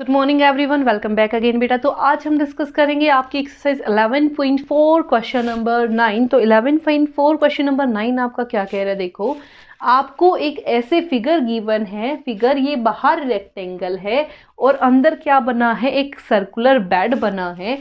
Good morning everyone welcome back again बेटा तो आज हम डिस्कस करेंगे आपकी एक्सरसाइज 11.4 क्वेश्चन नंबर 9 तो 11.4 क्वेश्चन नंबर 9 आपका क्या कह रहा है देखो आपको एक ऐसे फिगर गिवन है फिगर ये बाहर रेक्टेंगल है और अंदर क्या बना है एक सर्कुलर बेड बना है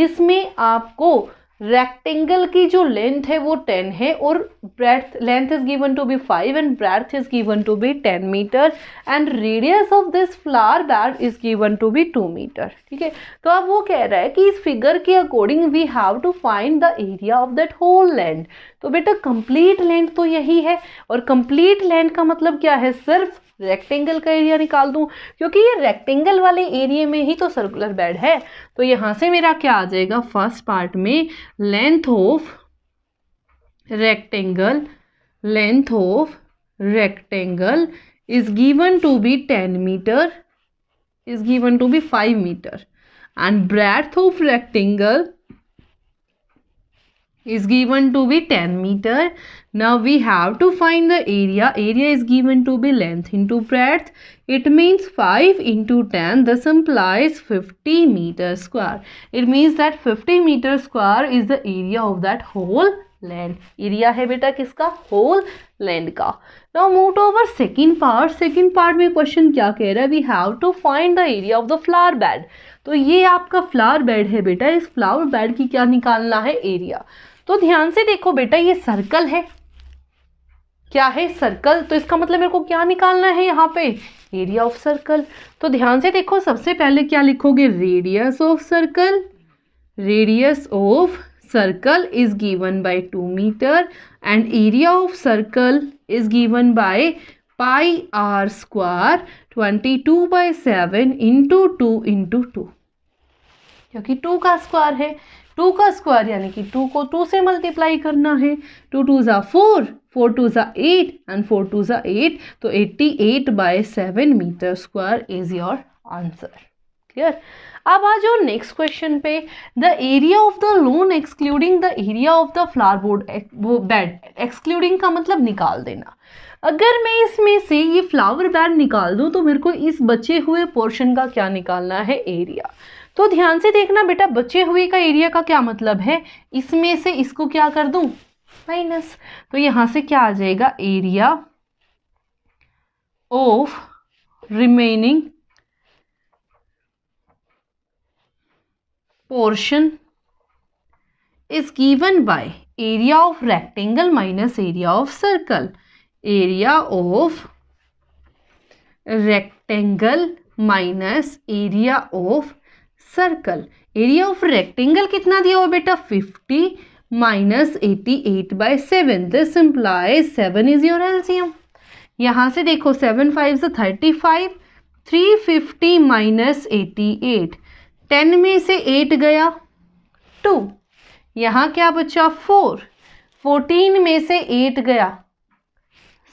जिसमें आपको रेक्टेंगल की जो लेंथ है वो टेन है और breadth length is given to be five and breadth is given to be ten metre and radius of this flower bed is given to be two metre ठीक है तो अब वो कह रहा है कि इस फिगर के according we have to find the area of that whole land तो बेटा कंप्लीट लेंथ तो यही है और कंप्लीट लेंथ का मतलब क्या है सिर्फ रेक्टेंगल का एरिया निकाल दूँ क्योंकि ये रेक्टेंगल वाले एरिए में ही तो सर्कुलर बेड है तो यहाँ से मेरा क्या आ जाएगा फर्स्ट पार्ट में length of rectangle length of rectangle is given to be 10 meter is given to be 5 meter and breadth of rectangle is given to be 10 meter. Now we have to find the area. Area is given to be length into breadth. It means 5 into 10. This implies 50 meter square. It means that 50 meter square is the area of that whole land area है बेटा किसका whole land का now move over second part second part में question क्या कह रहा है we have to find the area of the flower bed तो ये आपका फ्लावर बेड है बेटा इस फ्लावर बेड की क्या निकालना है एरिया तो ध्यान से देखो बेटा ये सर्कल है क्या है सर्कल तो इसका मतलब मेरे को क्या निकालना है यहाँ पे एरिया ऑफ सर्कल तो ध्यान से देखो सबसे पहले क्या लिखोगे radius of circle radius of circle is given by 2 meter and area of circle is given by pi r square 22 by 7 into 2 into 2 क्योंकि 2 का स्क्वायर है 2 का स्क्वायर यानी कि 2 को 2 से मल्टीप्लाई करना है 2 टू ज़ा फोर फोर टू ज़ा एट एंड फोर टू ज़ा एट तो 88 by seven metre square is your answer clear अब आ जाओ नेक्स्ट क्वेश्चन पे the area of the lawn excluding the area of the flower board वो bed excluding का मतलब निकाल देना अगर मैं इसमें से ये फ्लावर बेड निकाल दूँ तो मेरे को इस बचे हुए पोर्शन का क्या निकालना है एरिया तो ध्यान से देखना बेटा बचे हुए का एरिया का क्या मतलब है इसमें से इसको क्या कर दूँ माइनस तो यहाँ से क्या आ जाएगा area of remaining portion is given by area of rectangle minus area of circle area of rectangle minus area of circle area of rectangle कितना दिया हुआ बेटा fifty minus eighty eight by seven this implies seven is your LCM यहाँ से देखो seven five से thirty five three fifty minus eighty eight ten में से एट गया टू यहाँ क्या बचा फोर फोर्टीन में से एट गया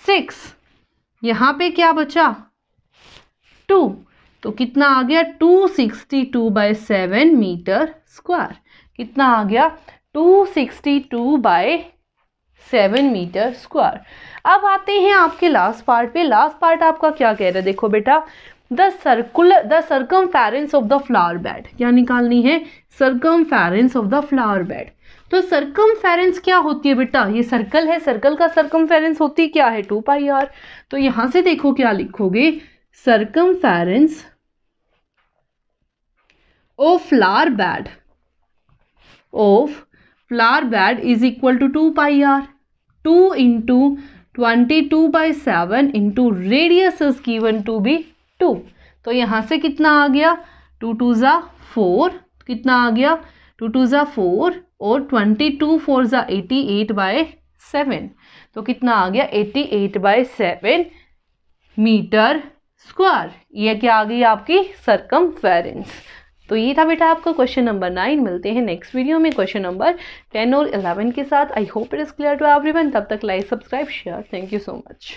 सिक्स यहाँ पे क्या बचा टू तो कितना आ गया two sixty two by seven metre square कितना आ गया two sixty two by seven metre square अब आते हैं आपके लास्ट पार्ट पे लास्ट पार्ट आपका क्या कह रहा है देखो बेटा the circular the circumference of the flower bed क्या निकालनी है circumference of the flower bed तो सर्कम फेरेंस क्या होती है बेटा ये सर्कल है सर्कल का सर्कम फेरेंस होती क्या है टू पाई आर तो यहां से देखो क्या लिखोगे circumference of flower bed of flower bed is equal to two pi R two into twenty two by seven into radius is given to be two तो यहाँ से कितना आ गया टू टू ज़ा फोर कितना आ गया टू टू ज़ा फोर और ट्वेंटी टू फोर ज़ा एटी एट बाई सेवन तो कितना आ गया eighty eight by seven metre square ये क्या आ गई आपकी सरकम तो ये था बेटा आपका क्वेश्चन नंबर नाइन मिलते हैं नेक्स्ट वीडियो में क्वेश्चन नंबर टेन और इलेवन के साथ I hope it is clear to everyone तब तक like subscribe share thank you so much